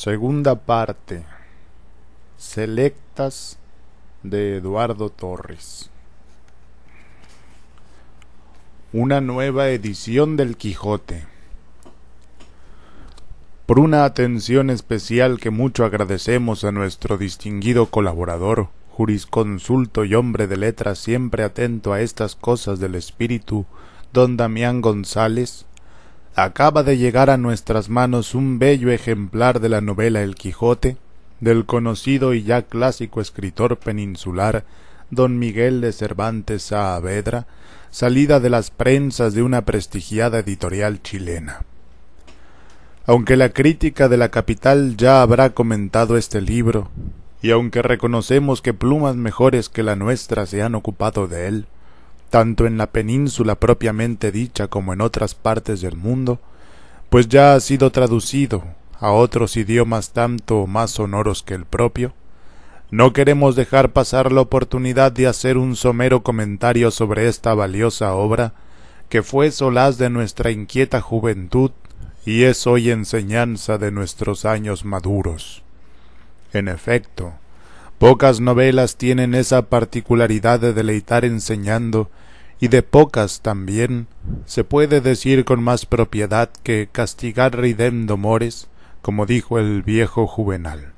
Segunda parte. Selectas de Eduardo Torres. Una nueva edición del Quijote. Por una atención especial que mucho agradecemos a nuestro distinguido colaborador, jurisconsulto y hombre de letras siempre atento a estas cosas del espíritu, don Damián González, acaba de llegar a nuestras manos un bello ejemplar de la novela El Quijote, del conocido y ya clásico escritor peninsular don Miguel de Cervantes Saavedra, salida de las prensas de una prestigiada editorial chilena. Aunque la crítica de la capital ya habrá comentado este libro, y aunque reconocemos que plumas mejores que la nuestra se han ocupado de él, tanto en la península propiamente dicha como en otras partes del mundo, pues ya ha sido traducido a otros idiomas tanto o más sonoros que el propio, no queremos dejar pasar la oportunidad de hacer un somero comentario sobre esta valiosa obra, que fue solaz de nuestra inquieta juventud y es hoy enseñanza de nuestros años maduros. En efecto, Pocas novelas tienen esa particularidad de deleitar enseñando, y de pocas también se puede decir con más propiedad que castigar ridendo mores, como dijo el viejo Juvenal.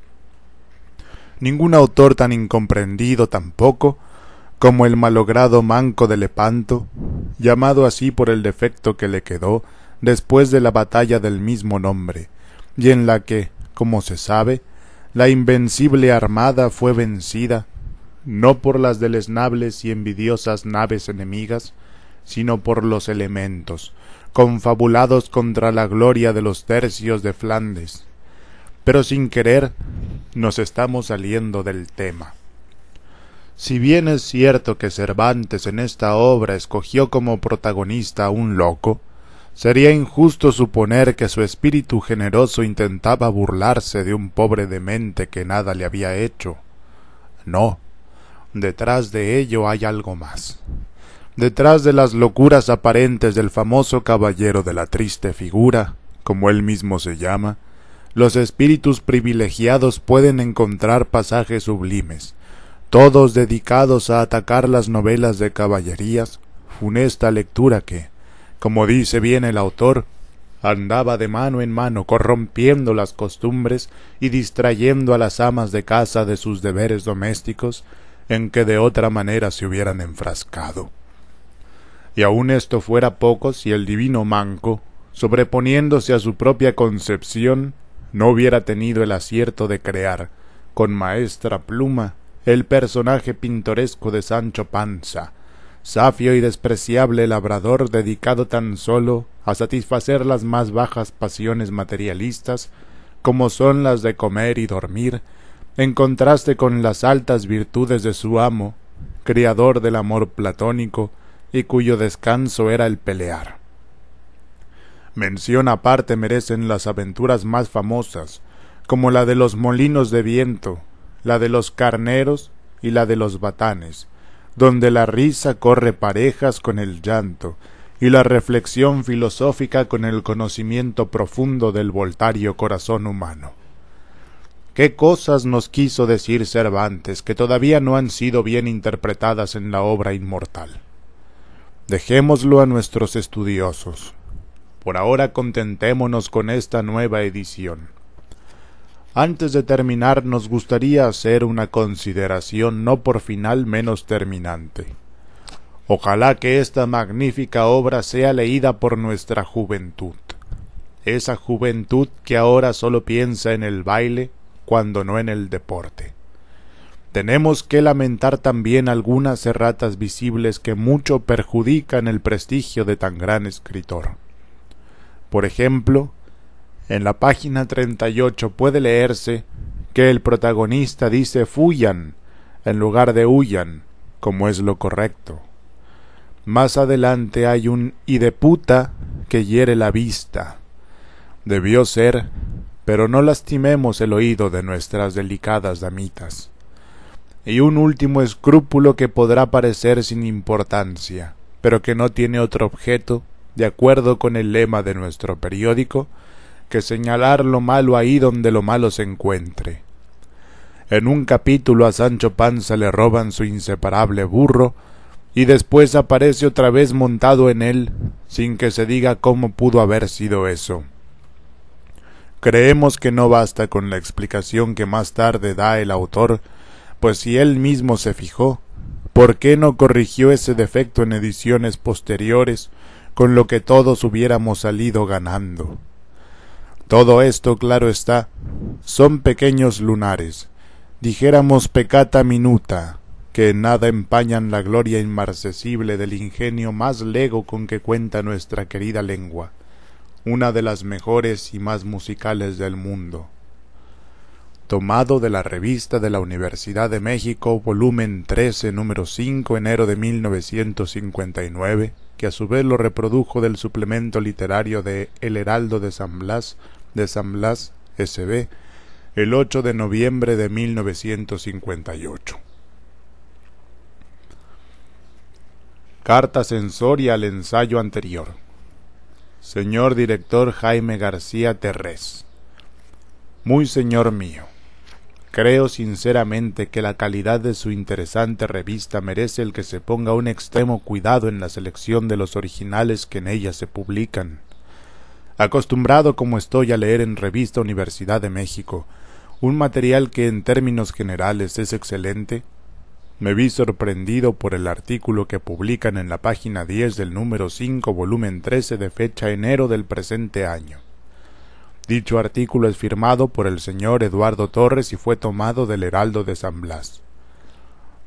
Ningún autor tan incomprendido tampoco como el malogrado manco de Lepanto, llamado así por el defecto que le quedó después de la batalla del mismo nombre, y en la que, como se sabe, la invencible armada fue vencida, no por las deleznables y envidiosas naves enemigas, sino por los elementos, confabulados contra la gloria de los tercios de Flandes. Pero sin querer, nos estamos saliendo del tema. Si bien es cierto que Cervantes en esta obra escogió como protagonista a un loco, Sería injusto suponer que su espíritu generoso intentaba burlarse de un pobre demente que nada le había hecho. No, detrás de ello hay algo más. Detrás de las locuras aparentes del famoso caballero de la triste figura, como él mismo se llama, los espíritus privilegiados pueden encontrar pasajes sublimes, todos dedicados a atacar las novelas de caballerías, funesta lectura que, como dice bien el autor, andaba de mano en mano corrompiendo las costumbres y distrayendo a las amas de casa de sus deberes domésticos en que de otra manera se hubieran enfrascado. Y aun esto fuera poco si el divino manco, sobreponiéndose a su propia concepción, no hubiera tenido el acierto de crear, con maestra pluma, el personaje pintoresco de Sancho Panza, safio y despreciable labrador dedicado tan solo a satisfacer las más bajas pasiones materialistas, como son las de comer y dormir, en contraste con las altas virtudes de su amo, criador del amor platónico, y cuyo descanso era el pelear. Mención aparte merecen las aventuras más famosas, como la de los molinos de viento, la de los carneros y la de los batanes, donde la risa corre parejas con el llanto, y la reflexión filosófica con el conocimiento profundo del voltario corazón humano. ¿Qué cosas nos quiso decir Cervantes que todavía no han sido bien interpretadas en la obra inmortal? Dejémoslo a nuestros estudiosos. Por ahora contentémonos con esta nueva edición. Antes de terminar, nos gustaría hacer una consideración no por final menos terminante. Ojalá que esta magnífica obra sea leída por nuestra juventud, esa juventud que ahora solo piensa en el baile cuando no en el deporte. Tenemos que lamentar también algunas erratas visibles que mucho perjudican el prestigio de tan gran escritor. Por ejemplo, en la página ocho puede leerse que el protagonista dice fuyan en lugar de huyan, como es lo correcto. Más adelante hay un y de puta que hiere la vista. Debió ser, pero no lastimemos el oído de nuestras delicadas damitas. Y un último escrúpulo que podrá parecer sin importancia, pero que no tiene otro objeto, de acuerdo con el lema de nuestro periódico, que señalar lo malo ahí donde lo malo se encuentre. En un capítulo a Sancho Panza le roban su inseparable burro, y después aparece otra vez montado en él, sin que se diga cómo pudo haber sido eso. Creemos que no basta con la explicación que más tarde da el autor, pues si él mismo se fijó, ¿por qué no corrigió ese defecto en ediciones posteriores, con lo que todos hubiéramos salido ganando? Todo esto, claro está, son pequeños lunares, dijéramos pecata minuta, que nada empañan la gloria inmarcesible del ingenio más lego con que cuenta nuestra querida lengua, una de las mejores y más musicales del mundo. Tomado de la revista de la Universidad de México, volumen 13, número 5, enero de 1959, que a su vez lo reprodujo del suplemento literario de El Heraldo de San Blas, de San Blas SB el 8 de noviembre de 1958. Carta censoria al ensayo anterior. Señor director Jaime García Terrés. Muy señor mío, creo sinceramente que la calidad de su interesante revista merece el que se ponga un extremo cuidado en la selección de los originales que en ella se publican acostumbrado como estoy a leer en Revista Universidad de México, un material que en términos generales es excelente, me vi sorprendido por el artículo que publican en la página 10 del número 5, volumen 13 de fecha enero del presente año. Dicho artículo es firmado por el señor Eduardo Torres y fue tomado del Heraldo de San Blas.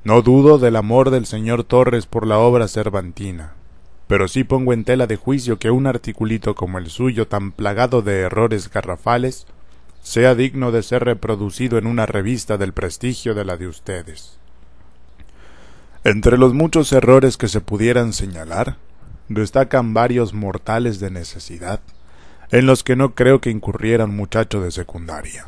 No dudo del amor del señor Torres por la obra cervantina, pero sí pongo en tela de juicio que un articulito como el suyo, tan plagado de errores garrafales, sea digno de ser reproducido en una revista del prestigio de la de ustedes. Entre los muchos errores que se pudieran señalar, destacan varios mortales de necesidad, en los que no creo que incurrieran muchachos muchacho de secundaria.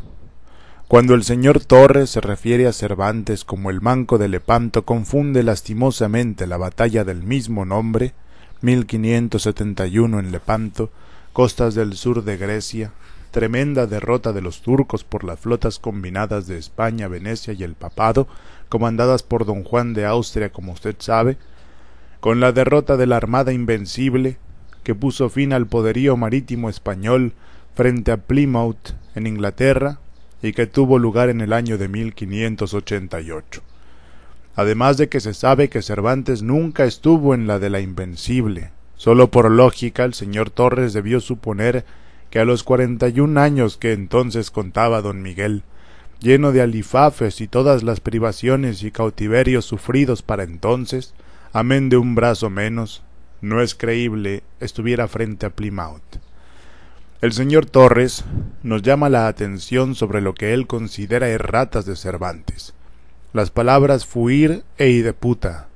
Cuando el señor Torres se refiere a Cervantes como el manco de Lepanto, confunde lastimosamente la batalla del mismo nombre 1571 en Lepanto, costas del sur de Grecia, tremenda derrota de los turcos por las flotas combinadas de España, Venecia y el Papado, comandadas por don Juan de Austria, como usted sabe, con la derrota de la Armada Invencible, que puso fin al poderío marítimo español frente a Plymouth, en Inglaterra, y que tuvo lugar en el año de 1588 además de que se sabe que Cervantes nunca estuvo en la de la Invencible. Solo por lógica el señor Torres debió suponer que a los cuarenta y un años que entonces contaba don Miguel, lleno de alifafes y todas las privaciones y cautiverios sufridos para entonces, amén de un brazo menos, no es creíble estuviera frente a Plymouth. El señor Torres nos llama la atención sobre lo que él considera erratas de Cervantes las palabras fuir e ideputa.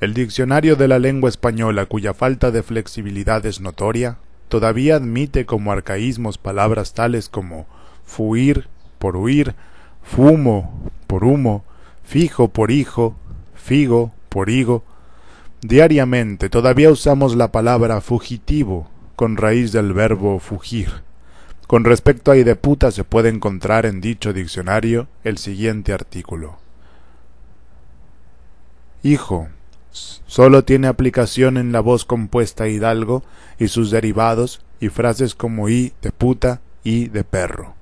El diccionario de la lengua española, cuya falta de flexibilidad es notoria, todavía admite como arcaísmos palabras tales como fuir por huir, fumo por humo, fijo por hijo, figo por higo. Diariamente todavía usamos la palabra fugitivo con raíz del verbo fugir. Con respecto a ideputa se puede encontrar en dicho diccionario el siguiente artículo. Hijo solo tiene aplicación en la voz compuesta hidalgo y sus derivados y frases como i de puta y de perro.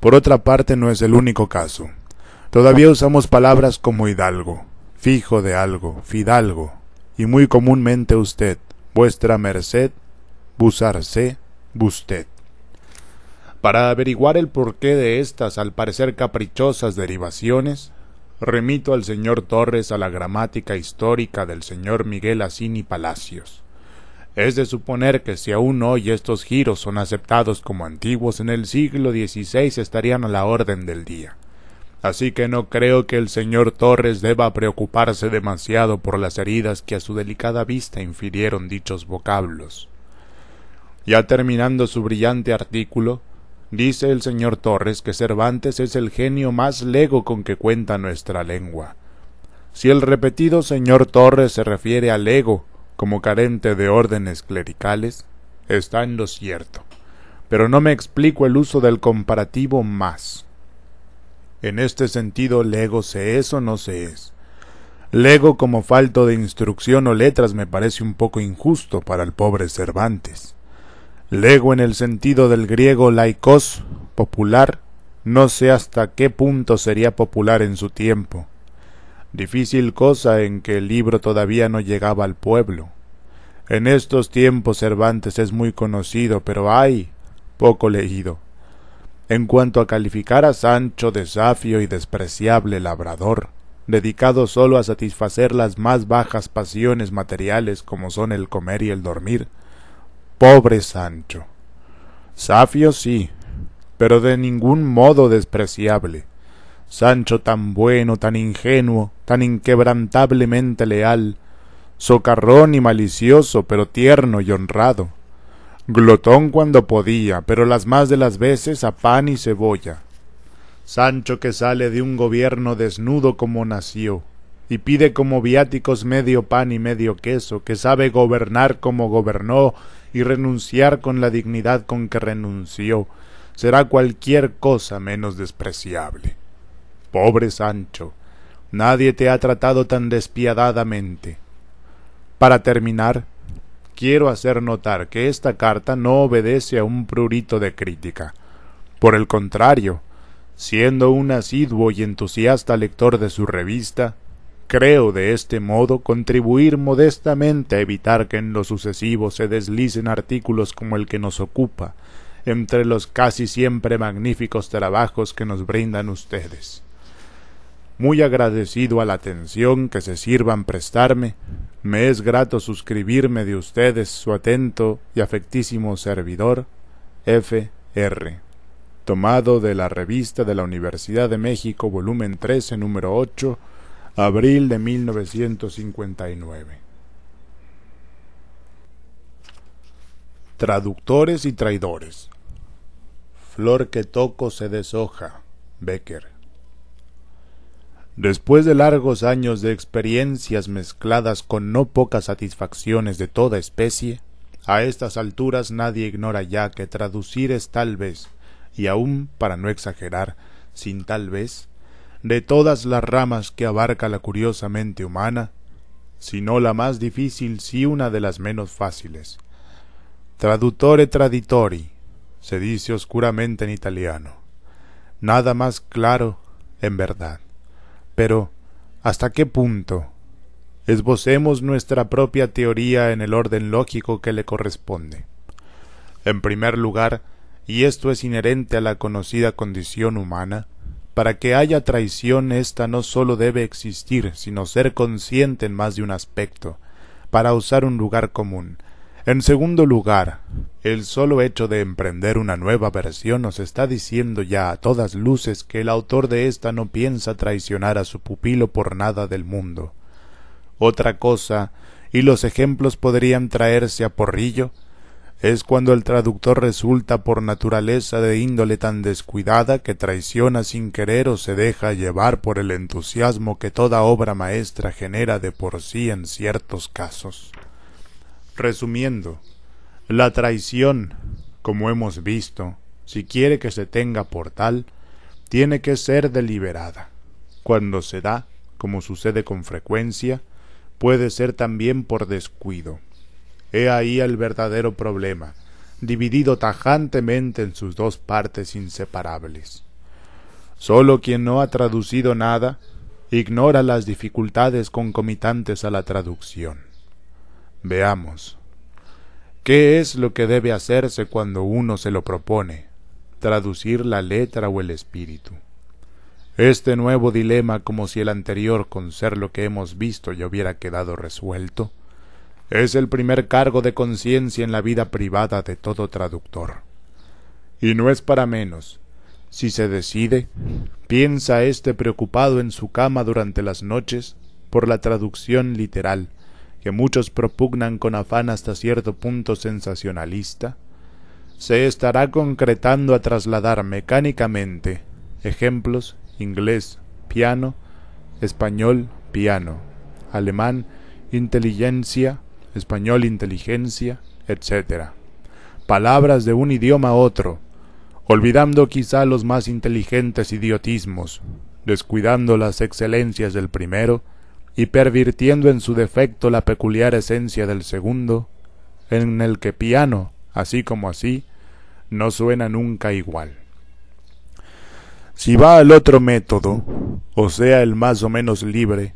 Por otra parte, no es el único caso. Todavía usamos palabras como hidalgo, fijo de algo, fidalgo, y muy comúnmente usted, vuestra merced, busarse, busted. Para averiguar el porqué de estas, al parecer caprichosas derivaciones, remito al señor Torres a la gramática histórica del señor Miguel Asini Palacios. Es de suponer que si aún hoy estos giros son aceptados como antiguos en el siglo XVI estarían a la orden del día. Así que no creo que el señor Torres deba preocuparse demasiado por las heridas que a su delicada vista infirieron dichos vocablos. Ya terminando su brillante artículo, Dice el señor Torres que Cervantes es el genio más lego con que cuenta nuestra lengua. Si el repetido señor Torres se refiere al lego como carente de órdenes clericales, está en lo cierto. Pero no me explico el uso del comparativo más. En este sentido, lego se es o no se es. Lego como falto de instrucción o letras me parece un poco injusto para el pobre Cervantes. Lego en el sentido del griego laicos, popular, no sé hasta qué punto sería popular en su tiempo. Difícil cosa en que el libro todavía no llegaba al pueblo. En estos tiempos Cervantes es muy conocido, pero hay poco leído. En cuanto a calificar a Sancho de y despreciable labrador, dedicado sólo a satisfacer las más bajas pasiones materiales como son el comer y el dormir, pobre Sancho. Safio sí, pero de ningún modo despreciable. Sancho tan bueno, tan ingenuo, tan inquebrantablemente leal, socarrón y malicioso, pero tierno y honrado. Glotón cuando podía, pero las más de las veces a pan y cebolla. Sancho que sale de un gobierno desnudo como nació, y pide como viáticos medio pan y medio queso, que sabe gobernar como gobernó y renunciar con la dignidad con que renunció, será cualquier cosa menos despreciable. Pobre Sancho, nadie te ha tratado tan despiadadamente. Para terminar, quiero hacer notar que esta carta no obedece a un prurito de crítica. Por el contrario, siendo un asiduo y entusiasta lector de su revista, Creo de este modo contribuir modestamente a evitar que en lo sucesivo se deslicen artículos como el que nos ocupa, entre los casi siempre magníficos trabajos que nos brindan ustedes. Muy agradecido a la atención que se sirvan prestarme, me es grato suscribirme de ustedes su atento y afectísimo servidor, F. R. Tomado de la Revista de la Universidad de México, volumen 13, número 8, abril de 1959. Traductores y traidores. Flor que toco se deshoja. Becker. Después de largos años de experiencias mezcladas con no pocas satisfacciones de toda especie, a estas alturas nadie ignora ya que traducir es tal vez, y aun para no exagerar, sin tal vez, de todas las ramas que abarca la curiosa mente humana, si no la más difícil, si una de las menos fáciles. Traduttore traditori, se dice oscuramente en italiano. Nada más claro, en verdad. Pero, ¿hasta qué punto? Esbocemos nuestra propia teoría en el orden lógico que le corresponde. En primer lugar, y esto es inherente a la conocida condición humana, para que haya traición, ésta no sólo debe existir, sino ser consciente en más de un aspecto, para usar un lugar común. En segundo lugar, el solo hecho de emprender una nueva versión nos está diciendo ya a todas luces que el autor de esta no piensa traicionar a su pupilo por nada del mundo. Otra cosa, y los ejemplos podrían traerse a porrillo, es cuando el traductor resulta por naturaleza de índole tan descuidada que traiciona sin querer o se deja llevar por el entusiasmo que toda obra maestra genera de por sí en ciertos casos. Resumiendo, la traición, como hemos visto, si quiere que se tenga por tal, tiene que ser deliberada. Cuando se da, como sucede con frecuencia, puede ser también por descuido He ahí el verdadero problema, dividido tajantemente en sus dos partes inseparables. Sólo quien no ha traducido nada ignora las dificultades concomitantes a la traducción. Veamos. ¿Qué es lo que debe hacerse cuando uno se lo propone? Traducir la letra o el espíritu. Este nuevo dilema, como si el anterior con ser lo que hemos visto ya hubiera quedado resuelto, es el primer cargo de conciencia en la vida privada de todo traductor. Y no es para menos. Si se decide, piensa éste preocupado en su cama durante las noches por la traducción literal, que muchos propugnan con afán hasta cierto punto sensacionalista, se estará concretando a trasladar mecánicamente ejemplos inglés, piano, español, piano, alemán, inteligencia, español inteligencia, etc. Palabras de un idioma a otro, olvidando quizá los más inteligentes idiotismos, descuidando las excelencias del primero y pervirtiendo en su defecto la peculiar esencia del segundo, en el que piano, así como así, no suena nunca igual. Si va al otro método, o sea el más o menos libre,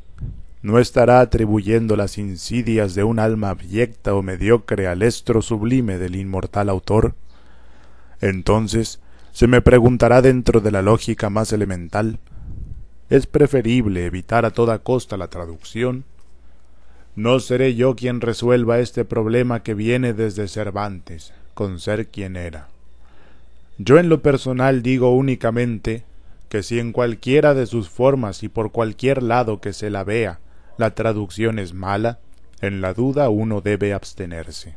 no estará atribuyendo las insidias de un alma abyecta o mediocre al estro sublime del inmortal autor? Entonces, se me preguntará dentro de la lógica más elemental, ¿es preferible evitar a toda costa la traducción? No seré yo quien resuelva este problema que viene desde Cervantes, con ser quien era. Yo en lo personal digo únicamente que si en cualquiera de sus formas y por cualquier lado que se la vea la traducción es mala, en la duda uno debe abstenerse.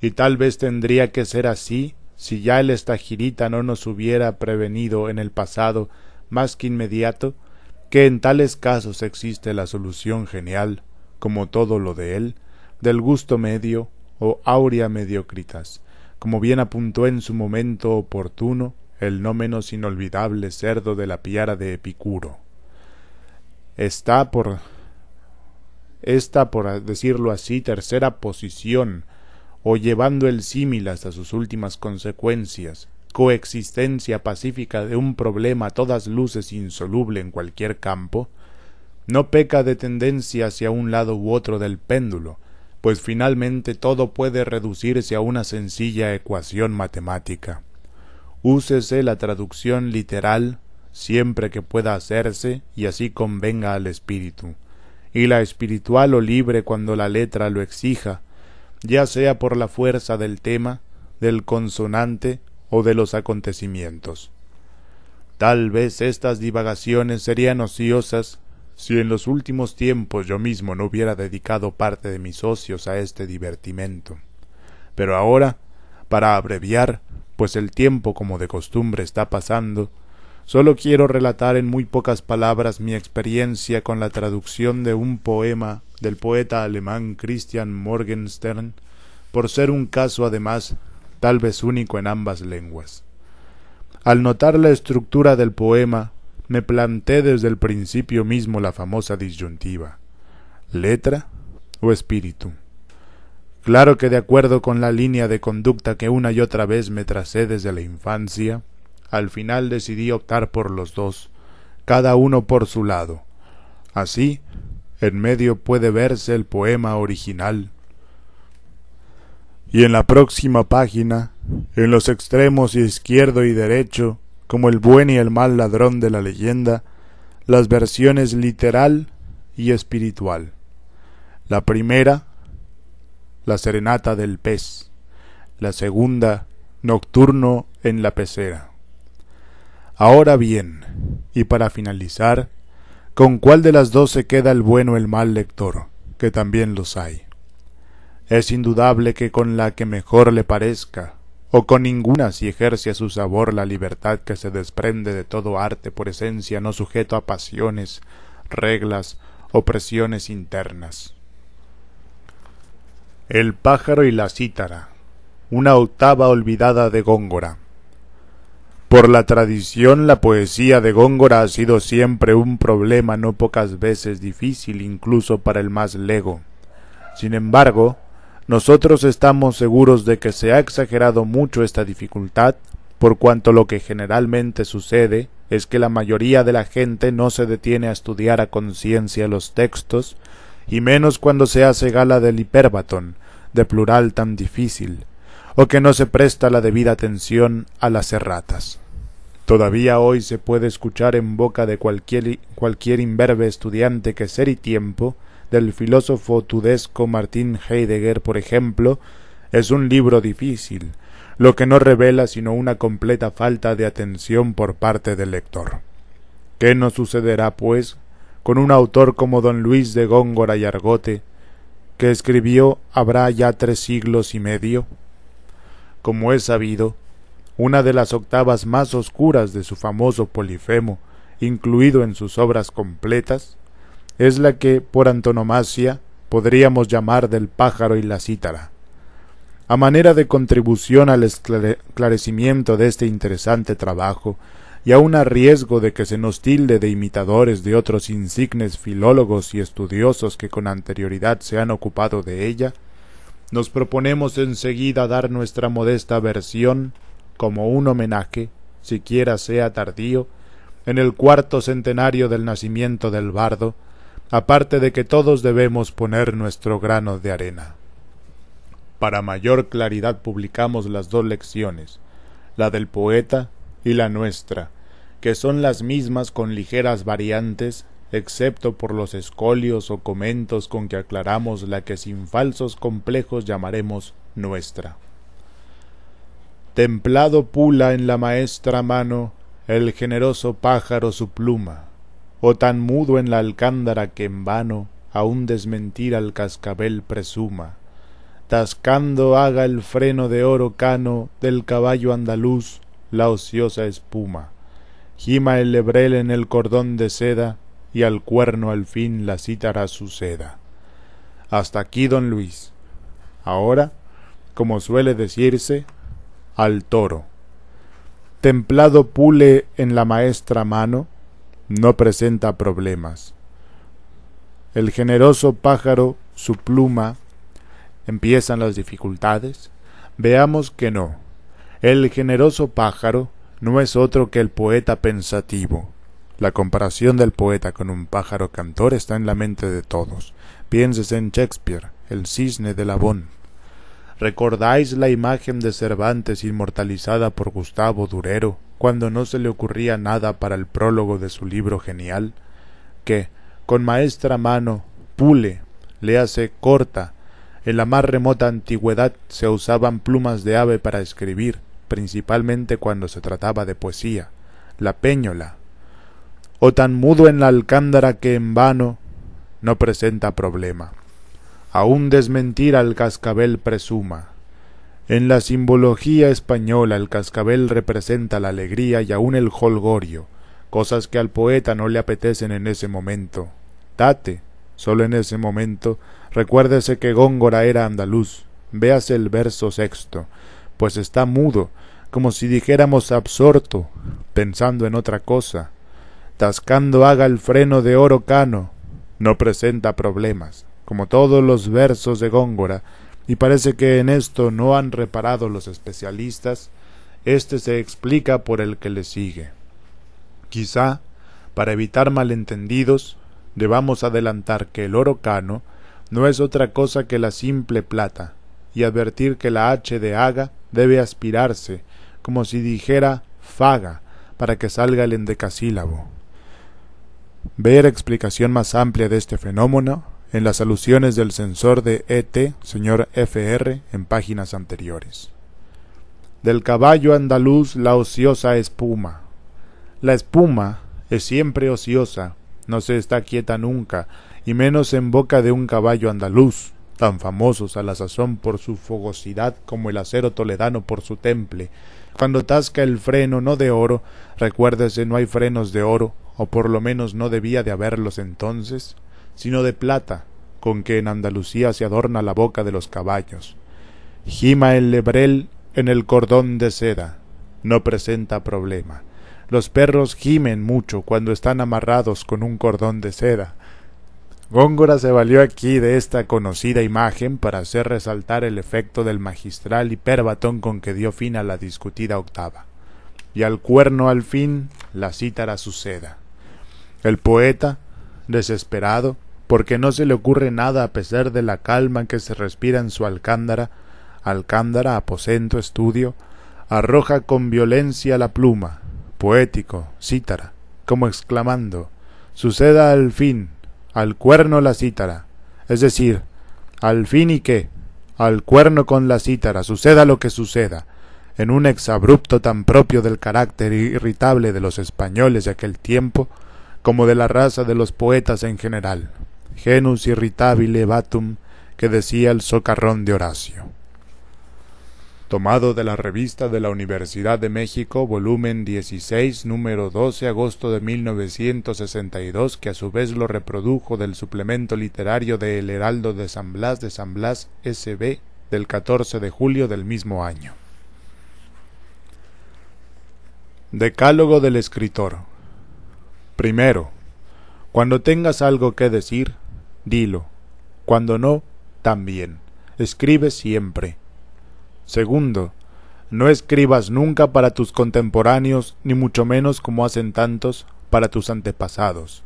Y tal vez tendría que ser así si ya el estagirita no nos hubiera prevenido en el pasado más que inmediato que en tales casos existe la solución genial, como todo lo de él, del gusto medio o aurea mediocritas, como bien apuntó en su momento oportuno el no menos inolvidable cerdo de la piara de Epicuro. Está por esta, por decirlo así, tercera posición, o llevando el símil hasta sus últimas consecuencias, coexistencia pacífica de un problema a todas luces insoluble en cualquier campo, no peca de tendencia hacia un lado u otro del péndulo, pues finalmente todo puede reducirse a una sencilla ecuación matemática. Úsese la traducción literal siempre que pueda hacerse y así convenga al espíritu y la espiritual o libre cuando la letra lo exija, ya sea por la fuerza del tema, del consonante o de los acontecimientos. Tal vez estas divagaciones serían ociosas si en los últimos tiempos yo mismo no hubiera dedicado parte de mis ocios a este divertimento. Pero ahora, para abreviar, pues el tiempo como de costumbre está pasando, Solo quiero relatar en muy pocas palabras mi experiencia con la traducción de un poema del poeta alemán Christian Morgenstern, por ser un caso además tal vez único en ambas lenguas. Al notar la estructura del poema, me planté desde el principio mismo la famosa disyuntiva letra o espíritu. Claro que de acuerdo con la línea de conducta que una y otra vez me tracé desde la infancia, al final decidí optar por los dos, cada uno por su lado. Así, en medio puede verse el poema original. Y en la próxima página, en los extremos izquierdo y derecho, como el buen y el mal ladrón de la leyenda, las versiones literal y espiritual. La primera, la serenata del pez. La segunda, nocturno en la pecera. Ahora bien, y para finalizar, ¿con cuál de las dos se queda el bueno o el mal lector, que también los hay? Es indudable que con la que mejor le parezca, o con ninguna si ejerce a su sabor la libertad que se desprende de todo arte por esencia no sujeto a pasiones, reglas o presiones internas. El pájaro y la cítara, una octava olvidada de Góngora. Por la tradición, la poesía de Góngora ha sido siempre un problema no pocas veces difícil incluso para el más lego. Sin embargo, nosotros estamos seguros de que se ha exagerado mucho esta dificultad, por cuanto lo que generalmente sucede es que la mayoría de la gente no se detiene a estudiar a conciencia los textos, y menos cuando se hace gala del hiperbatón, de plural tan difícil, o que no se presta la debida atención a las erratas. Todavía hoy se puede escuchar en boca de cualquier, cualquier imberbe estudiante que ser y tiempo, del filósofo tudesco Martín Heidegger, por ejemplo, es un libro difícil, lo que no revela sino una completa falta de atención por parte del lector. ¿Qué nos sucederá, pues, con un autor como don Luis de Góngora y Argote, que escribió habrá ya tres siglos y medio? Como es sabido, una de las octavas más oscuras de su famoso Polifemo, incluido en sus obras completas, es la que, por antonomasia, podríamos llamar del pájaro y la cítara. A manera de contribución al esclarecimiento de este interesante trabajo, y aun a riesgo de que se nos tilde de imitadores de otros insignes filólogos y estudiosos que con anterioridad se han ocupado de ella, nos proponemos enseguida dar nuestra modesta versión como un homenaje, siquiera sea tardío, en el cuarto centenario del nacimiento del bardo, aparte de que todos debemos poner nuestro grano de arena. Para mayor claridad publicamos las dos lecciones, la del poeta y la nuestra, que son las mismas con ligeras variantes, excepto por los escolios o comentos con que aclaramos la que sin falsos complejos llamaremos nuestra templado pula en la maestra mano el generoso pájaro su pluma, o tan mudo en la alcándara que en vano aun desmentir al cascabel presuma, tascando haga el freno de oro cano del caballo andaluz la ociosa espuma, gima el lebrel en el cordón de seda y al cuerno al fin la cítara seda. Hasta aquí, don Luis. Ahora, como suele decirse, al toro. Templado pule en la maestra mano no presenta problemas. El generoso pájaro, su pluma, empiezan las dificultades. Veamos que no. El generoso pájaro no es otro que el poeta pensativo. La comparación del poeta con un pájaro cantor está en la mente de todos. Pienses en Shakespeare, el cisne de Labón. ¿Recordáis la imagen de Cervantes inmortalizada por Gustavo Durero, cuando no se le ocurría nada para el prólogo de su libro genial? Que, con maestra mano, pule, le hace corta, en la más remota antigüedad se usaban plumas de ave para escribir, principalmente cuando se trataba de poesía, la peñola, o tan mudo en la alcándara que en vano no presenta problema aún desmentir al cascabel presuma. En la simbología española el cascabel representa la alegría y aún el jolgorio, cosas que al poeta no le apetecen en ese momento. Date, solo en ese momento, recuérdese que Góngora era andaluz, véase el verso sexto, pues está mudo, como si dijéramos absorto, pensando en otra cosa. Tascando haga el freno de oro cano, no presenta problemas como todos los versos de Góngora, y parece que en esto no han reparado los especialistas, éste se explica por el que le sigue. Quizá, para evitar malentendidos, debamos adelantar que el oro cano no es otra cosa que la simple plata, y advertir que la H de haga debe aspirarse, como si dijera faga, para que salga el endecasílabo. Ver explicación más amplia de este fenómeno en las alusiones del censor de ET, señor FR, en páginas anteriores. Del caballo andaluz la ociosa espuma. La espuma es siempre ociosa, no se está quieta nunca, y menos en boca de un caballo andaluz, tan famosos a la sazón por su fogosidad como el acero toledano por su temple. Cuando tasca el freno no de oro, recuérdese no hay frenos de oro, o por lo menos no debía de haberlos entonces, sino de plata, con que en Andalucía se adorna la boca de los caballos. Gima el lebrel en el cordón de seda. No presenta problema. Los perros gimen mucho cuando están amarrados con un cordón de seda. Góngora se valió aquí de esta conocida imagen para hacer resaltar el efecto del magistral hiperbatón con que dio fin a la discutida octava. Y al cuerno al fin la cítara suceda. El poeta, desesperado, porque no se le ocurre nada a pesar de la calma que se respira en su alcándara, alcándara, aposento, estudio, arroja con violencia la pluma, poético, cítara, como exclamando, suceda al fin, al cuerno la cítara, es decir, al fin y qué, al cuerno con la cítara, suceda lo que suceda, en un exabrupto tan propio del carácter irritable de los españoles de aquel tiempo, como de la raza de los poetas en general genus irritabile batum... que decía el socarrón de Horacio. Tomado de la revista de la Universidad de México, volumen 16, número 12, agosto de 1962, que a su vez lo reprodujo del suplemento literario de El Heraldo de San Blas de San Blas SB del 14 de julio del mismo año. Decálogo del escritor. Primero, cuando tengas algo que decir, dilo. Cuando no, también. Escribe siempre. Segundo, no escribas nunca para tus contemporáneos, ni mucho menos como hacen tantos, para tus antepasados.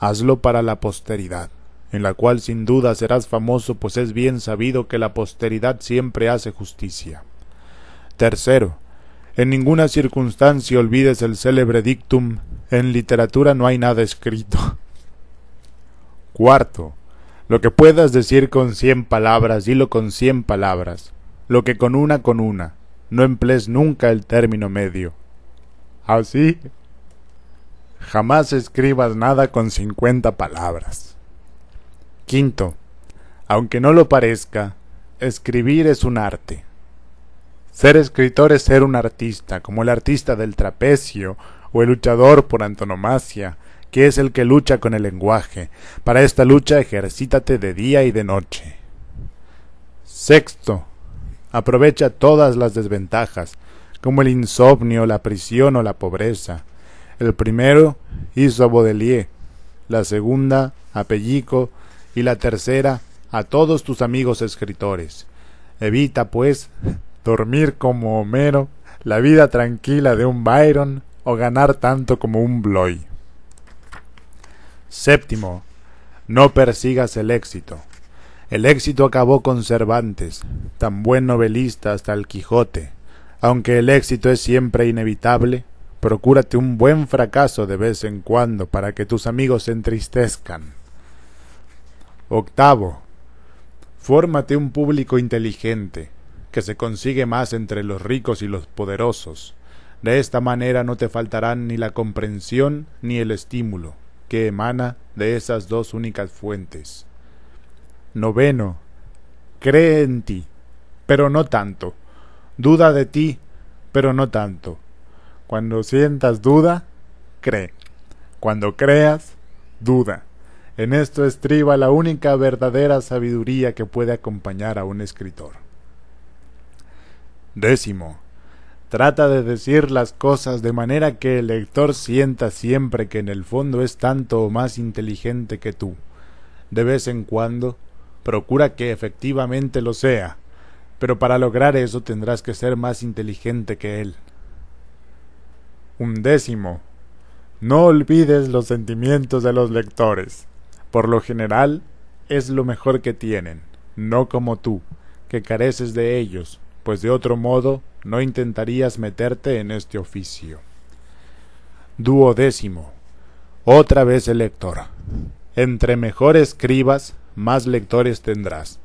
Hazlo para la posteridad, en la cual sin duda serás famoso, pues es bien sabido que la posteridad siempre hace justicia. Tercero, en ninguna circunstancia olvides el célebre dictum en literatura no hay nada escrito. Cuarto, lo que puedas decir con cien palabras, dilo con cien palabras, lo que con una con una, no emplees nunca el término medio. Así, jamás escribas nada con cincuenta palabras. Quinto, aunque no lo parezca, escribir es un arte. Ser escritor es ser un artista, como el artista del trapecio o el luchador por antonomasia, que es el que lucha con el lenguaje. Para esta lucha ejercítate de día y de noche. Sexto, aprovecha todas las desventajas, como el insomnio, la prisión o la pobreza. El primero hizo a Baudelier, la segunda a Pellico y la tercera a todos tus amigos escritores. Evita, pues, dormir como Homero, la vida tranquila de un Byron o ganar tanto como un Bloy. Séptimo, no persigas el éxito. El éxito acabó con Cervantes, tan buen novelista hasta el Quijote. Aunque el éxito es siempre inevitable, procúrate un buen fracaso de vez en cuando para que tus amigos se entristezcan. Octavo, fórmate un público inteligente, que se consigue más entre los ricos y los poderosos. De esta manera no te faltarán ni la comprensión ni el estímulo que emana de esas dos únicas fuentes. Noveno. Cree en ti, pero no tanto. Duda de ti, pero no tanto. Cuando sientas duda, cree. Cuando creas, duda. En esto estriba la única verdadera sabiduría que puede acompañar a un escritor. Décimo. Trata de decir las cosas de manera que el lector sienta siempre que en el fondo es tanto o más inteligente que tú. De vez en cuando, procura que efectivamente lo sea, pero para lograr eso tendrás que ser más inteligente que él. Undécimo. No olvides los sentimientos de los lectores. Por lo general, es lo mejor que tienen, no como tú, que careces de ellos, pues de otro modo no intentarías meterte en este oficio. Duodécimo. Otra vez el lector. Entre mejor escribas, más lectores tendrás.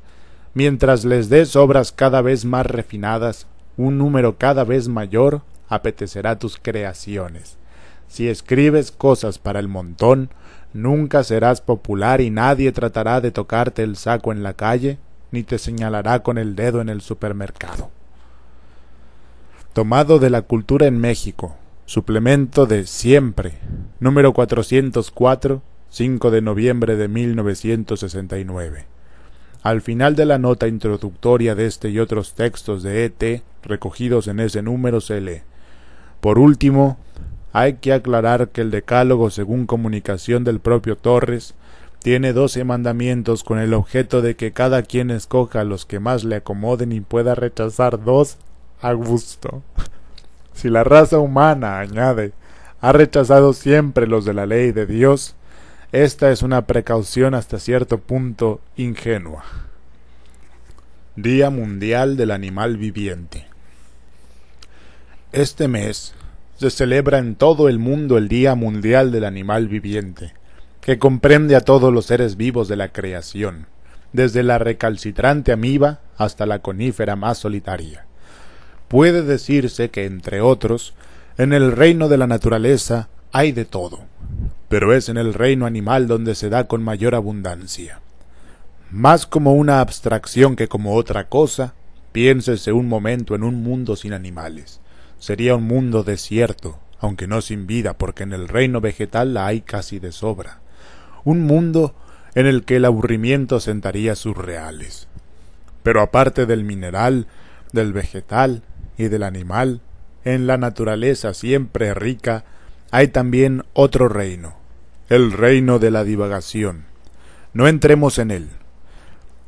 Mientras les des obras cada vez más refinadas, un número cada vez mayor apetecerá tus creaciones. Si escribes cosas para el montón, nunca serás popular y nadie tratará de tocarte el saco en la calle ni te señalará con el dedo en el supermercado. Tomado de la cultura en México, suplemento de siempre, número 404, 5 de noviembre de 1969. Al final de la nota introductoria de este y otros textos de ET recogidos en ese número se lee. Por último, hay que aclarar que el decálogo según comunicación del propio Torres tiene doce mandamientos con el objeto de que cada quien escoja los que más le acomoden y pueda rechazar dos a gusto. Si la raza humana, añade, ha rechazado siempre los de la ley de Dios, esta es una precaución hasta cierto punto ingenua. Día Mundial del Animal Viviente. Este mes se celebra en todo el mundo el Día Mundial del Animal Viviente que comprende a todos los seres vivos de la creación, desde la recalcitrante amiba hasta la conífera más solitaria. Puede decirse que, entre otros, en el reino de la naturaleza hay de todo, pero es en el reino animal donde se da con mayor abundancia. Más como una abstracción que como otra cosa, piénsese un momento en un mundo sin animales. Sería un mundo desierto, aunque no sin vida, porque en el reino vegetal la hay casi de sobra un mundo en el que el aburrimiento sentaría sus reales. Pero aparte del mineral, del vegetal y del animal, en la naturaleza siempre rica, hay también otro reino, el reino de la divagación. No entremos en él.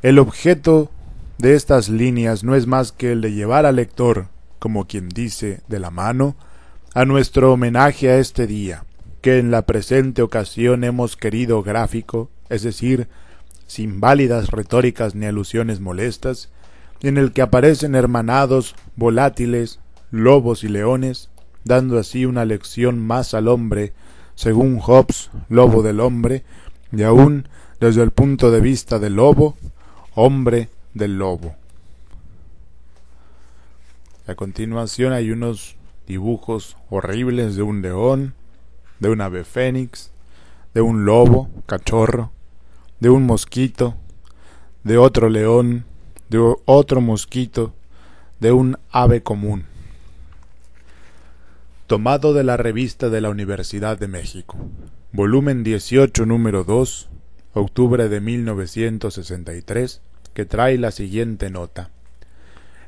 El objeto de estas líneas no es más que el de llevar al lector, como quien dice, de la mano, a nuestro homenaje a este día, que en la presente ocasión hemos querido gráfico, es decir, sin válidas retóricas ni alusiones molestas, en el que aparecen hermanados volátiles, lobos y leones, dando así una lección más al hombre, según Hobbes, lobo del hombre, y aún desde el punto de vista del lobo, hombre del lobo. A continuación hay unos dibujos horribles de un león, de un ave fénix, de un lobo, cachorro, de un mosquito, de otro león, de otro mosquito, de un ave común. Tomado de la revista de la Universidad de México, volumen 18, número 2, octubre de 1963, que trae la siguiente nota.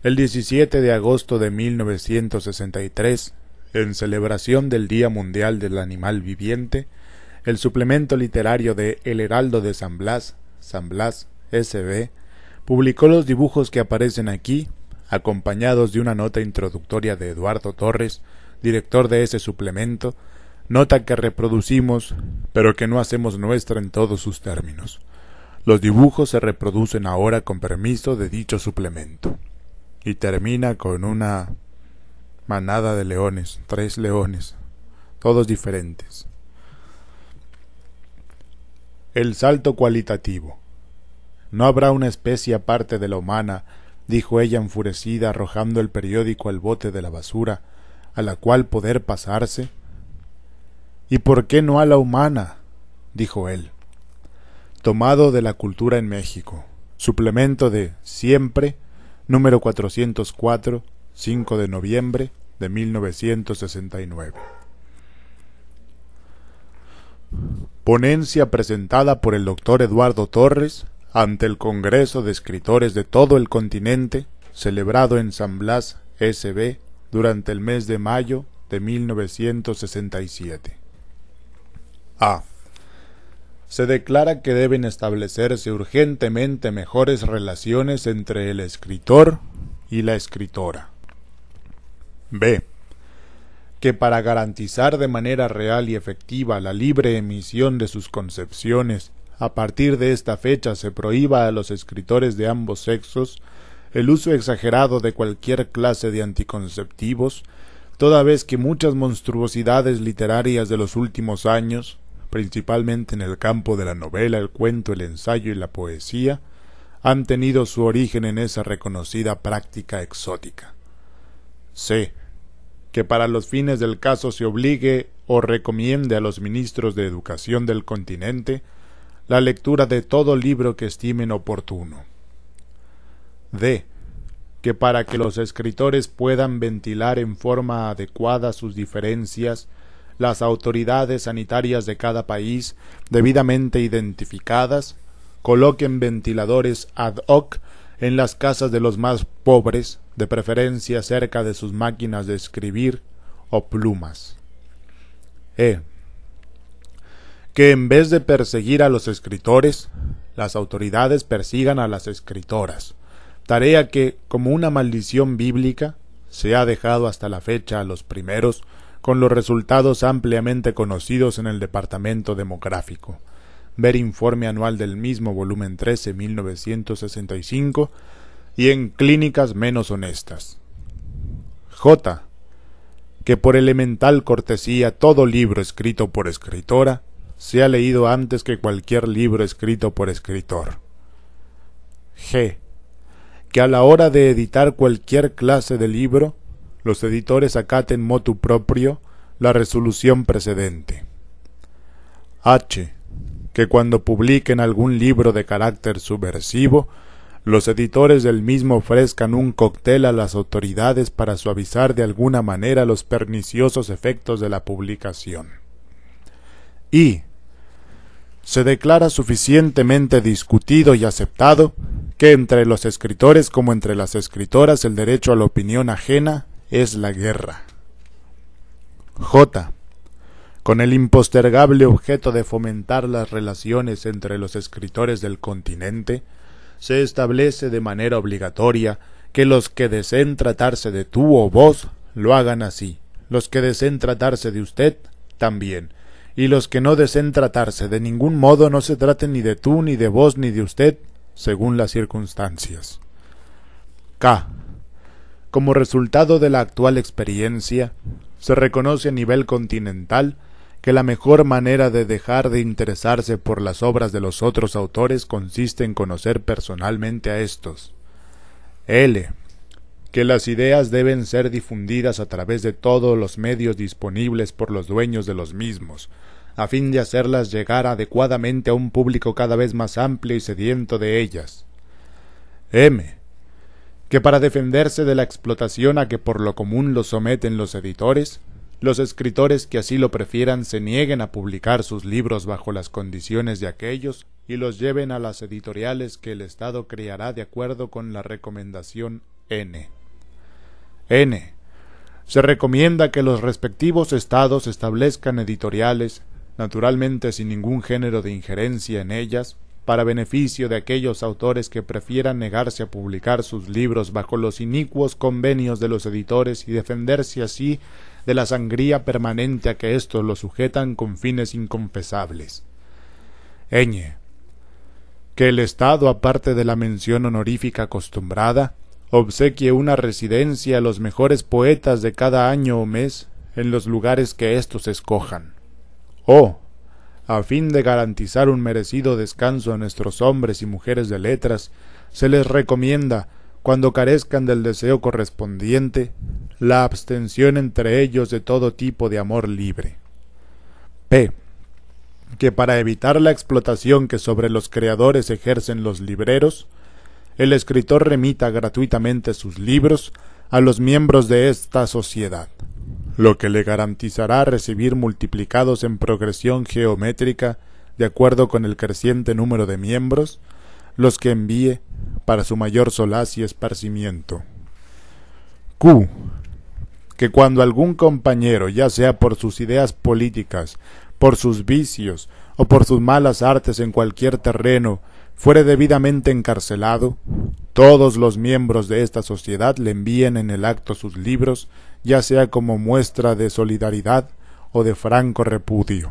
El 17 de agosto de 1963, en celebración del Día Mundial del Animal Viviente, el suplemento literario de El Heraldo de San Blas, San Blas, SB, publicó los dibujos que aparecen aquí, acompañados de una nota introductoria de Eduardo Torres, director de ese suplemento, nota que reproducimos, pero que no hacemos nuestra en todos sus términos. Los dibujos se reproducen ahora con permiso de dicho suplemento. Y termina con una manada de leones, tres leones, todos diferentes. El salto cualitativo. No habrá una especie aparte de la humana, dijo ella enfurecida, arrojando el periódico al bote de la basura, a la cual poder pasarse. ¿Y por qué no a la humana? dijo él. Tomado de la cultura en México. Suplemento de Siempre, número 404, 5 de noviembre de 1969. Ponencia presentada por el doctor Eduardo Torres ante el Congreso de Escritores de todo el continente, celebrado en San Blas, SB, durante el mes de mayo de 1967. A. Se declara que deben establecerse urgentemente mejores relaciones entre el escritor y la escritora. B. Que para garantizar de manera real y efectiva la libre emisión de sus concepciones, a partir de esta fecha se prohíba a los escritores de ambos sexos el uso exagerado de cualquier clase de anticonceptivos, toda vez que muchas monstruosidades literarias de los últimos años, principalmente en el campo de la novela, el cuento, el ensayo y la poesía, han tenido su origen en esa reconocida práctica exótica. C. Que para los fines del caso se obligue o recomiende a los ministros de Educación del continente la lectura de todo libro que estimen oportuno. D. Que para que los escritores puedan ventilar en forma adecuada sus diferencias, las autoridades sanitarias de cada país, debidamente identificadas, coloquen ventiladores ad hoc en las casas de los más pobres, de preferencia cerca de sus máquinas de escribir o plumas. E. Que en vez de perseguir a los escritores, las autoridades persigan a las escritoras, tarea que, como una maldición bíblica, se ha dejado hasta la fecha a los primeros, con los resultados ampliamente conocidos en el departamento demográfico ver informe anual del mismo volumen 13 1965 y en clínicas menos honestas. J. Que por elemental cortesía todo libro escrito por escritora sea leído antes que cualquier libro escrito por escritor. G. Que a la hora de editar cualquier clase de libro, los editores acaten motu propio la resolución precedente. H que cuando publiquen algún libro de carácter subversivo, los editores del mismo ofrezcan un cóctel a las autoridades para suavizar de alguna manera los perniciosos efectos de la publicación. Y se declara suficientemente discutido y aceptado que entre los escritores como entre las escritoras el derecho a la opinión ajena es la guerra. J con el impostergable objeto de fomentar las relaciones entre los escritores del continente, se establece de manera obligatoria que los que deseen tratarse de tú o vos lo hagan así, los que deseen tratarse de usted también, y los que no deseen tratarse de ningún modo no se traten ni de tú, ni de vos, ni de usted, según las circunstancias. K. Como resultado de la actual experiencia, se reconoce a nivel continental que la mejor manera de dejar de interesarse por las obras de los otros autores consiste en conocer personalmente a estos. L. Que las ideas deben ser difundidas a través de todos los medios disponibles por los dueños de los mismos, a fin de hacerlas llegar adecuadamente a un público cada vez más amplio y sediento de ellas. M. Que para defenderse de la explotación a que por lo común los someten los editores, los escritores que así lo prefieran se nieguen a publicar sus libros bajo las condiciones de aquellos y los lleven a las editoriales que el Estado creará de acuerdo con la recomendación N. N. Se recomienda que los respectivos Estados establezcan editoriales, naturalmente sin ningún género de injerencia en ellas, para beneficio de aquellos autores que prefieran negarse a publicar sus libros bajo los inicuos convenios de los editores y defenderse así de la sangría permanente a que éstos lo sujetan con fines inconfesables. Eñe. Que el Estado, aparte de la mención honorífica acostumbrada, obsequie una residencia a los mejores poetas de cada año o mes en los lugares que éstos escojan. O, a fin de garantizar un merecido descanso a nuestros hombres y mujeres de letras, se les recomienda cuando carezcan del deseo correspondiente, la abstención entre ellos de todo tipo de amor libre. P. Que para evitar la explotación que sobre los creadores ejercen los libreros, el escritor remita gratuitamente sus libros a los miembros de esta sociedad, lo que le garantizará recibir multiplicados en progresión geométrica, de acuerdo con el creciente número de miembros, los que envíe para su mayor solaz y esparcimiento. Q. Que cuando algún compañero, ya sea por sus ideas políticas, por sus vicios o por sus malas artes en cualquier terreno, fuere debidamente encarcelado, todos los miembros de esta sociedad le envíen en el acto sus libros, ya sea como muestra de solidaridad o de franco repudio.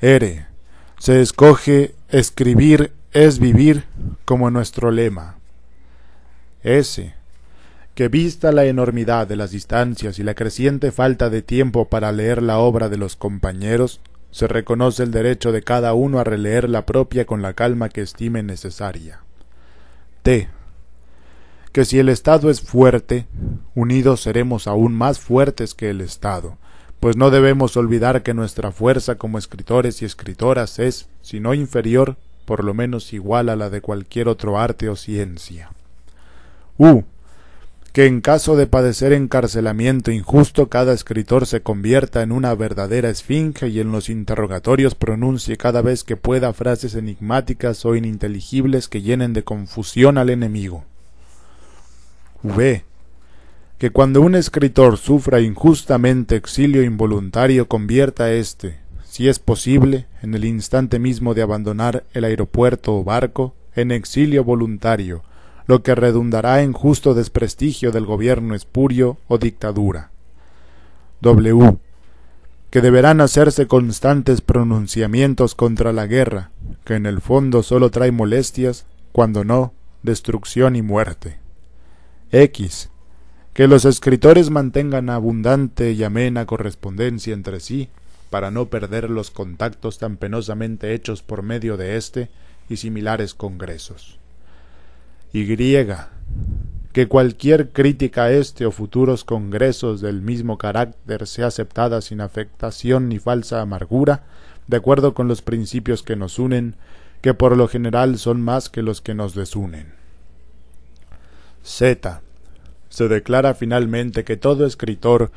R. Se escoge escribir es vivir como nuestro lema. Ese, que vista la enormidad de las distancias y la creciente falta de tiempo para leer la obra de los compañeros, se reconoce el derecho de cada uno a releer la propia con la calma que estime necesaria. T. Que si el Estado es fuerte, unidos seremos aún más fuertes que el Estado, pues no debemos olvidar que nuestra fuerza como escritores y escritoras es, si no inferior, por lo menos igual a la de cualquier otro arte o ciencia. U. Que en caso de padecer encarcelamiento injusto, cada escritor se convierta en una verdadera esfinge y en los interrogatorios pronuncie cada vez que pueda frases enigmáticas o ininteligibles que llenen de confusión al enemigo. V. Que cuando un escritor sufra injustamente exilio involuntario, convierta éste, si es posible, en el instante mismo de abandonar el aeropuerto o barco, en exilio voluntario, lo que redundará en justo desprestigio del gobierno espurio o dictadura. W. Que deberán hacerse constantes pronunciamientos contra la guerra, que en el fondo sólo trae molestias, cuando no, destrucción y muerte. X. Que los escritores mantengan abundante y amena correspondencia entre sí, para no perder los contactos tan penosamente hechos por medio de este y similares congresos. Y que cualquier crítica a este o futuros congresos del mismo carácter sea aceptada sin afectación ni falsa amargura, de acuerdo con los principios que nos unen, que por lo general son más que los que nos desunen. Z. Se declara finalmente que todo escritor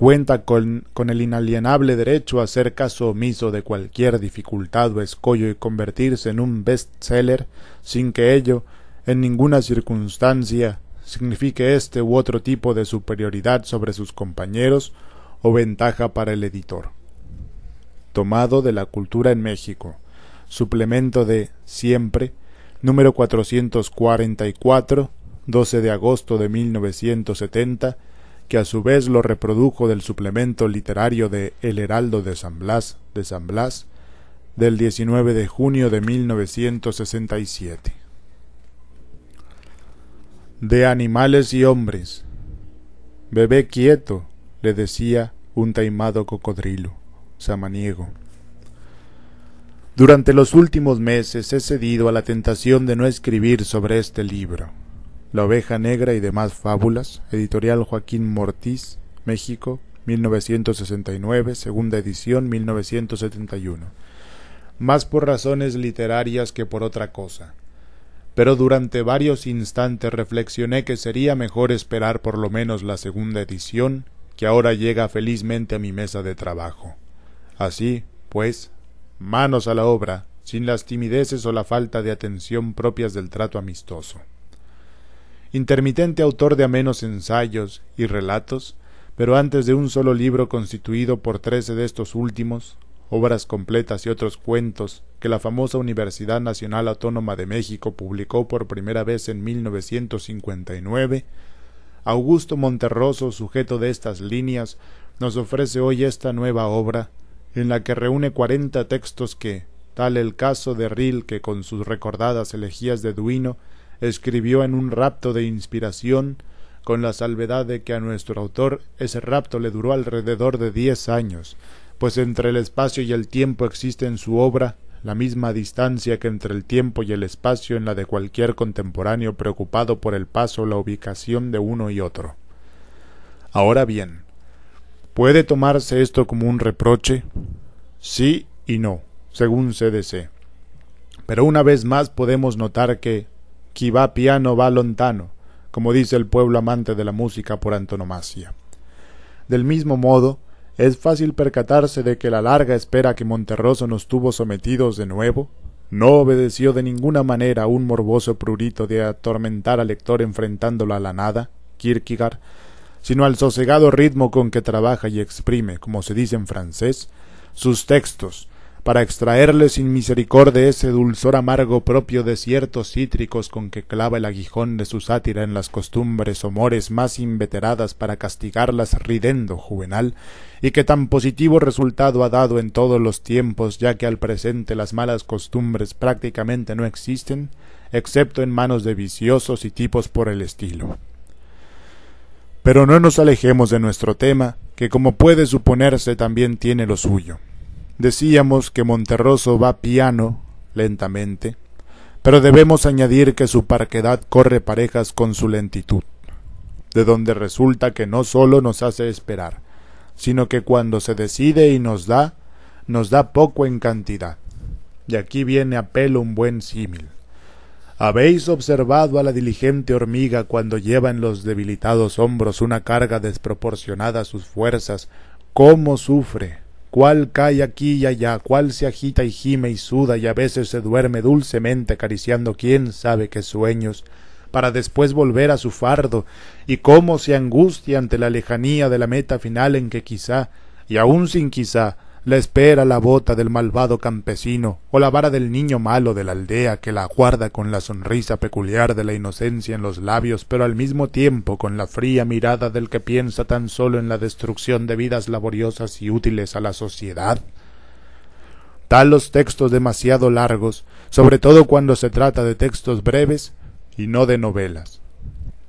cuenta con, el inalienable derecho a hacer caso omiso de cualquier dificultad o escollo y convertirse en un bestseller sin que ello, en ninguna circunstancia, signifique este u otro tipo de superioridad sobre sus compañeros o ventaja para el editor. Tomado de la Cultura en México, suplemento de Siempre, número 444, 12 de agosto de 1970, que a su vez lo reprodujo del suplemento literario de El Heraldo de San Blas, de San Blas, del 19 de junio de 1967. De animales y hombres. Bebé quieto, le decía un taimado cocodrilo, samaniego. Durante los últimos meses he cedido a la tentación de no escribir sobre este libro. La oveja negra y demás fábulas, editorial Joaquín Mortiz, México, 1969, segunda edición, 1971. Más por razones literarias que por otra cosa. Pero durante varios instantes reflexioné que sería mejor esperar por lo menos la segunda edición, que ahora llega felizmente a mi mesa de trabajo. Así, pues, manos a la obra, sin las timideces o la falta de atención propias del trato amistoso intermitente autor de amenos ensayos y relatos, pero antes de un solo libro constituido por trece de estos últimos, obras completas y otros cuentos que la famosa Universidad Nacional Autónoma de México publicó por primera vez en 1959, Augusto Monterroso, sujeto de estas líneas, nos ofrece hoy esta nueva obra, en la que reúne cuarenta textos que, tal el caso de Rilke que con sus recordadas elegías de Duino escribió en un rapto de inspiración, con la salvedad de que a nuestro autor ese rapto le duró alrededor de diez años, pues entre el espacio y el tiempo existe en su obra la misma distancia que entre el tiempo y el espacio en la de cualquier contemporáneo preocupado por el paso o la ubicación de uno y otro. Ahora bien, ¿puede tomarse esto como un reproche? Sí y no, según se desee. Pero una vez más podemos notar que, Qui va piano va lontano, como dice el pueblo amante de la música por antonomasia. Del mismo modo, es fácil percatarse de que la larga espera que Monterroso nos tuvo sometidos de nuevo no obedeció de ninguna manera a un morboso prurito de atormentar al lector enfrentándolo a la nada, Kierkegaard, sino al sosegado ritmo con que trabaja y exprime, como se dice en francés, sus textos, para extraerle sin misericordia ese dulzor amargo propio de ciertos cítricos con que clava el aguijón de su sátira en las costumbres o mores más inveteradas para castigarlas ridendo juvenal, y que tan positivo resultado ha dado en todos los tiempos, ya que al presente las malas costumbres prácticamente no existen, excepto en manos de viciosos y tipos por el estilo. Pero no nos alejemos de nuestro tema, que como puede suponerse también tiene lo suyo. Decíamos que Monterroso va piano, lentamente, pero debemos añadir que su parquedad corre parejas con su lentitud, de donde resulta que no sólo nos hace esperar, sino que cuando se decide y nos da, nos da poco en cantidad. Y aquí viene a pelo un buen símil. ¿Habéis observado a la diligente hormiga cuando lleva en los debilitados hombros una carga desproporcionada a sus fuerzas? ¿Cómo sufre? cuál cae aquí y allá, cuál se agita y gime y suda y a veces se duerme dulcemente acariciando quién sabe qué sueños, para después volver a su fardo, y cómo se angustia ante la lejanía de la meta final en que quizá, y aun sin quizá, la espera la bota del malvado campesino o la vara del niño malo de la aldea que la aguarda con la sonrisa peculiar de la inocencia en los labios, pero al mismo tiempo con la fría mirada del que piensa tan solo en la destrucción de vidas laboriosas y útiles a la sociedad. Tal los textos demasiado largos, sobre todo cuando se trata de textos breves y no de novelas,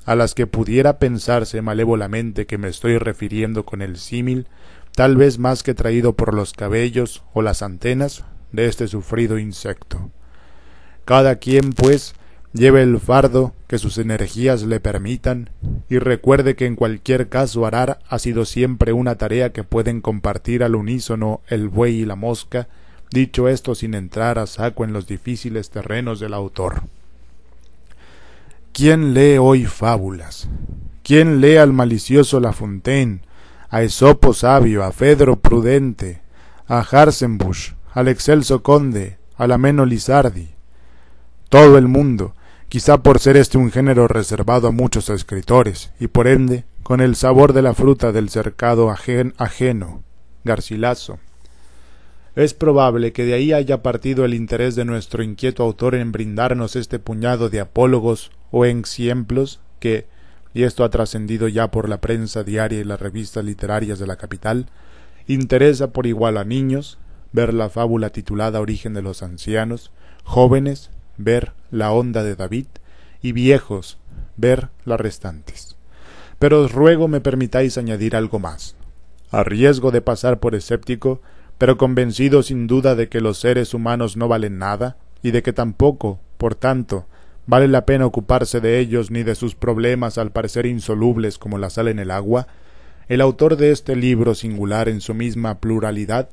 a las que pudiera pensarse malévolamente que me estoy refiriendo con el símil, tal vez más que traído por los cabellos o las antenas de este sufrido insecto. Cada quien, pues, lleve el fardo que sus energías le permitan y recuerde que en cualquier caso arar ha sido siempre una tarea que pueden compartir al unísono el buey y la mosca, dicho esto sin entrar a saco en los difíciles terrenos del autor. ¿Quién lee hoy fábulas? ¿Quién lee al malicioso La Fontaine? a Esopo sabio, a Fedro prudente, a Harsenbusch, al excelso conde, al ameno Lizardi. Todo el mundo, quizá por ser este un género reservado a muchos escritores, y por ende con el sabor de la fruta del cercado ajeno, Garcilaso. Es probable que de ahí haya partido el interés de nuestro inquieto autor en brindarnos este puñado de apólogos o enciemplos que, y esto ha trascendido ya por la prensa diaria y las revistas literarias de la capital, interesa por igual a niños ver la fábula titulada Origen de los ancianos, jóvenes ver la onda de David y viejos ver las restantes. Pero os ruego me permitáis añadir algo más. A riesgo de pasar por escéptico, pero convencido sin duda de que los seres humanos no valen nada y de que tampoco, por tanto, ¿Vale la pena ocuparse de ellos ni de sus problemas al parecer insolubles como la sal en el agua? El autor de este libro singular en su misma pluralidad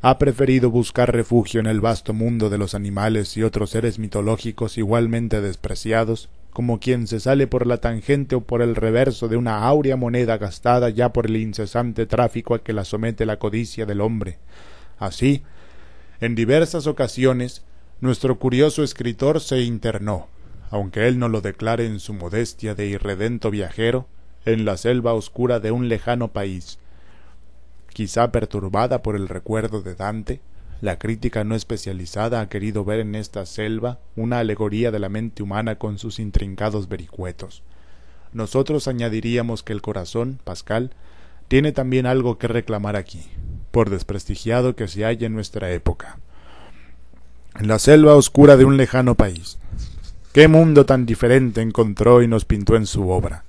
ha preferido buscar refugio en el vasto mundo de los animales y otros seres mitológicos igualmente despreciados, como quien se sale por la tangente o por el reverso de una áurea moneda gastada ya por el incesante tráfico a que la somete la codicia del hombre. Así, en diversas ocasiones, nuestro curioso escritor se internó, aunque él no lo declare en su modestia de irredento viajero, en la selva oscura de un lejano país. Quizá perturbada por el recuerdo de Dante, la crítica no especializada ha querido ver en esta selva una alegoría de la mente humana con sus intrincados vericuetos. Nosotros añadiríamos que el corazón, Pascal, tiene también algo que reclamar aquí, por desprestigiado que se halla en nuestra época. En la selva oscura de un lejano país, Qué mundo tan diferente encontró y nos pintó en su obra.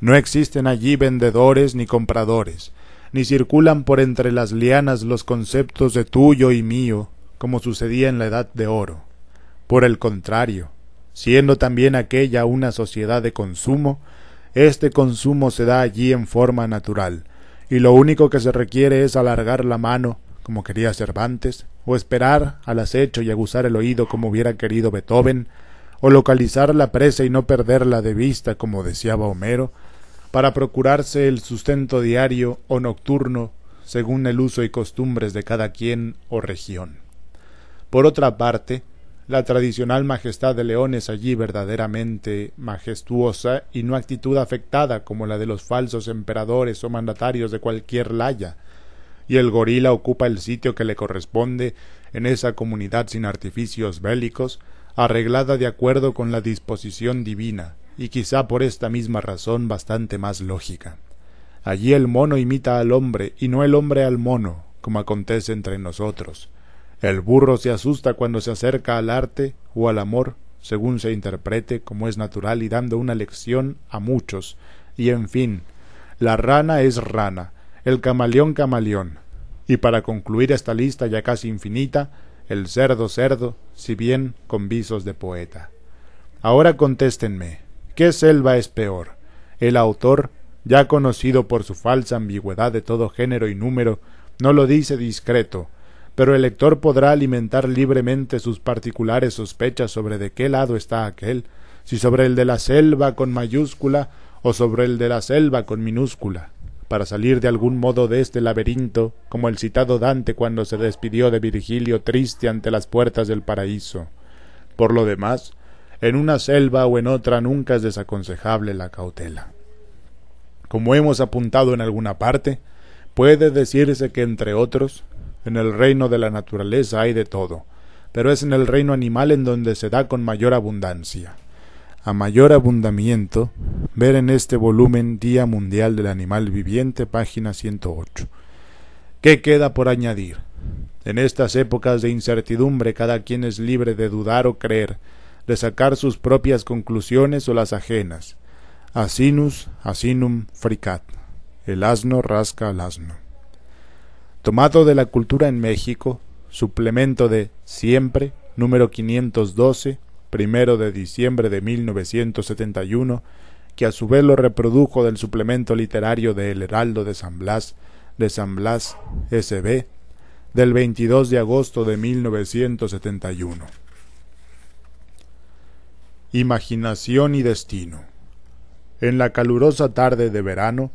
No existen allí vendedores ni compradores, ni circulan por entre las lianas los conceptos de tuyo y mío, como sucedía en la Edad de Oro. Por el contrario, siendo también aquella una sociedad de consumo, este consumo se da allí en forma natural, y lo único que se requiere es alargar la mano, como quería Cervantes, o esperar al acecho y aguzar el oído como hubiera querido Beethoven, o localizar la presa y no perderla de vista, como deseaba Homero, para procurarse el sustento diario o nocturno, según el uso y costumbres de cada quien o región. Por otra parte, la tradicional majestad de León es allí verdaderamente majestuosa y no actitud afectada como la de los falsos emperadores o mandatarios de cualquier laya, y el gorila ocupa el sitio que le corresponde en esa comunidad sin artificios bélicos, arreglada de acuerdo con la disposición divina, y quizá por esta misma razón bastante más lógica. Allí el mono imita al hombre y no el hombre al mono, como acontece entre nosotros. El burro se asusta cuando se acerca al arte o al amor, según se interprete, como es natural y dando una lección a muchos. Y en fin, la rana es rana, el camaleón camaleón. Y para concluir esta lista ya casi infinita, el cerdo cerdo, si bien con visos de poeta. Ahora contéstenme, ¿qué selva es peor? El autor, ya conocido por su falsa ambigüedad de todo género y número, no lo dice discreto, pero el lector podrá alimentar libremente sus particulares sospechas sobre de qué lado está aquel, si sobre el de la selva con mayúscula o sobre el de la selva con minúscula para salir de algún modo de este laberinto, como el citado Dante cuando se despidió de Virgilio triste ante las puertas del paraíso. Por lo demás, en una selva o en otra nunca es desaconsejable la cautela. Como hemos apuntado en alguna parte, puede decirse que entre otros, en el reino de la naturaleza hay de todo, pero es en el reino animal en donde se da con mayor abundancia a mayor abundamiento, ver en este volumen Día Mundial del Animal Viviente, página 108. ¿Qué queda por añadir? En estas épocas de incertidumbre cada quien es libre de dudar o creer, de sacar sus propias conclusiones o las ajenas. Asinus asinum fricat. El asno rasca al asno. Tomado de la cultura en México, suplemento de Siempre, número 512, primero de diciembre de 1971, que a su vez lo reprodujo del suplemento literario de El Heraldo de San Blas, de San Blas SB, del 22 de agosto de 1971. Imaginación y destino. En la calurosa tarde de verano,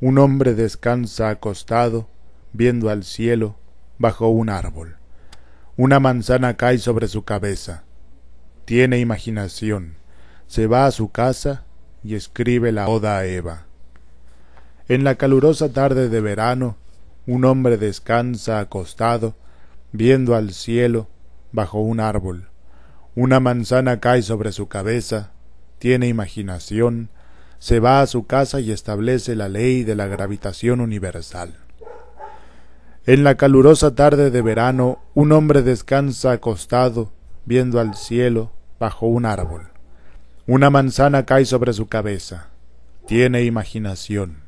un hombre descansa acostado, viendo al cielo, bajo un árbol. Una manzana cae sobre su cabeza. Tiene imaginación. Se va a su casa y escribe la Oda a Eva. En la calurosa tarde de verano, un hombre descansa acostado, viendo al cielo bajo un árbol. Una manzana cae sobre su cabeza, tiene imaginación, se va a su casa y establece la ley de la gravitación universal. En la calurosa tarde de verano, un hombre descansa acostado, viendo al cielo bajo un árbol. Una manzana cae sobre su cabeza. Tiene imaginación.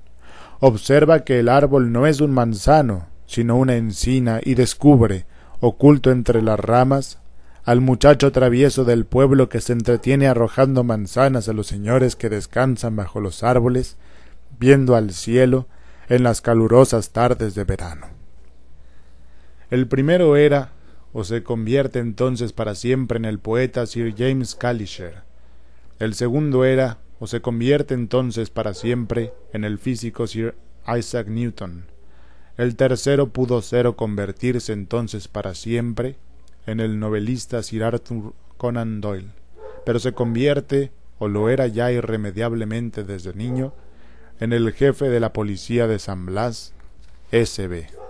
Observa que el árbol no es un manzano, sino una encina, y descubre, oculto entre las ramas, al muchacho travieso del pueblo que se entretiene arrojando manzanas a los señores que descansan bajo los árboles, viendo al cielo en las calurosas tardes de verano. El primero era o se convierte entonces para siempre en el poeta Sir James Callisher. El segundo era o se convierte entonces para siempre en el físico Sir Isaac Newton. El tercero pudo ser o convertirse entonces para siempre en el novelista Sir Arthur Conan Doyle, pero se convierte, o lo era ya irremediablemente desde niño, en el jefe de la policía de San Blas, S.B.